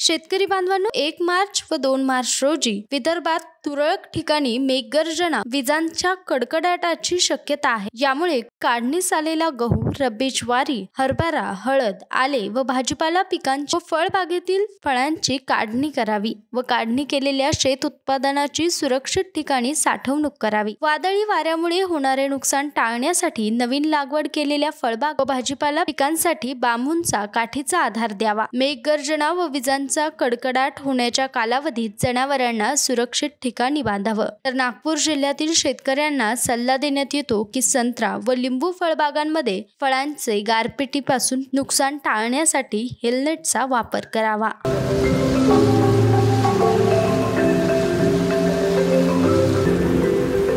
शेतकरी बांधवांनो एक मार्च व दोन मार्च रोजी विदर्भात तुरळक ठिकाणी मेघगर्जना विजांच्या कडकडाटाची शक्यता आहे यामुळे काढणीस आलेला गहू रब्बी ज्वारी हरभरा हळद आले व भाजीपाला पिकांची फळबागेतील फळांची काढणी करावी व काढणी केलेल्या शेत उत्पादनाची सुरक्षित ठिकाणी साठवणूक करावी वादळी वाऱ्यामुळे होणारे नुकसान टाळण्यासाठी नवीन लागवड केलेल्या फळबाग व भाजीपाला पिकांसाठी बांबूंचा काठीचा आधार द्यावा मेघगर्जना व विजां विजांचा कडकडाट होण्याच्या कालावधीत जनावरांना सुरक्षित ठिकाणी बांधावं तर नागपूर जिल्ह्यातील शेतकऱ्यांना सल्ला देण्यात येतो की संत्रा व लिंबू फळबागांमध्ये फळांचे गारपिटीपासून नुकसान टाळण्यासाठी हेल्मेटचा वापर करावा